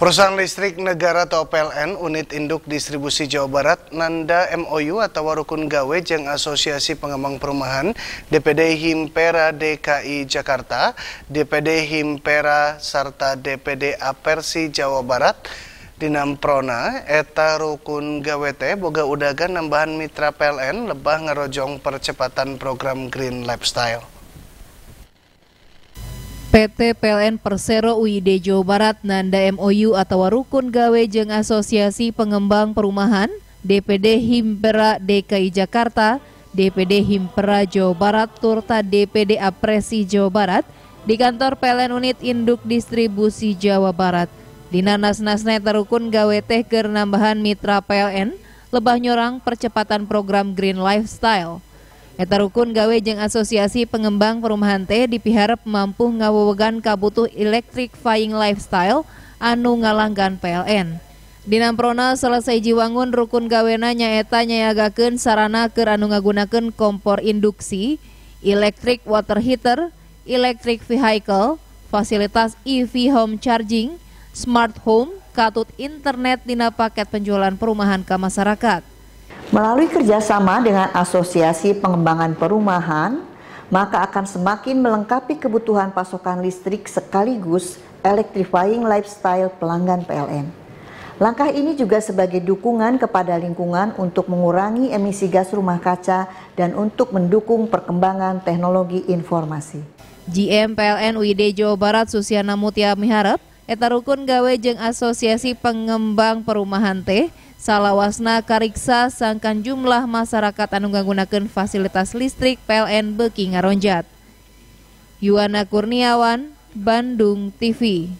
Perusahaan Listrik Negara atau PLN Unit Induk Distribusi Jawa Barat Nanda MOU atau Warukun Gawe jeng Asosiasi Pengembang Perumahan DPD Himpera DKI Jakarta, DPD Himpera serta DPD Apersi Jawa Barat Dinam Prona, Eta Rukun Gawete, Boga Udagan Nambahan Mitra PLN, Lebah Ngerojong Percepatan Program Green Lifestyle. PT PLN Persero UID Jawa Barat nanda MOU atau rukun gawe jeng Asosiasi Pengembang Perumahan DPD Himpera DKI Jakarta DPD Himpera Jawa Barat turta DPD Apresi Jawa Barat di kantor PLN Unit Induk Distribusi Jawa Barat. Dina nasnasne terukun gawe teh ker nambahan mitra PLN lebah nyorang percepatan program Green Lifestyle. Eta rukun gawe jeng Asosiasi Pengembang Perumahan teh dipiharap mampu ngawewegan kabutuh electric flying lifestyle anu ngalanggan PLN. Dinamprona selesai jiwangun rukun gawena nyaeta nyayagakeun sarana keur anu ngagunakeun kompor induksi, electric water heater, electric vehicle, fasilitas EV home charging, smart home, katut internet dina paket penjualan perumahan ke masyarakat. Melalui kerjasama dengan Asosiasi Pengembangan Perumahan, maka akan semakin melengkapi kebutuhan pasokan listrik sekaligus electrifying lifestyle pelanggan PLN. Langkah ini juga sebagai dukungan kepada lingkungan untuk mengurangi emisi gas rumah kaca dan untuk mendukung perkembangan teknologi informasi. GM PLN UID Jawa Barat Susiana Mutia miharap, eta rukun gawe Jeng Asosiasi Pengembang Perumahan teh Salawasna kariksa sangkan jumlah masyarakat anu menggunakan fasilitas listrik PLN beki ngaronjat. Yuwana Kurniawan, Bandung TV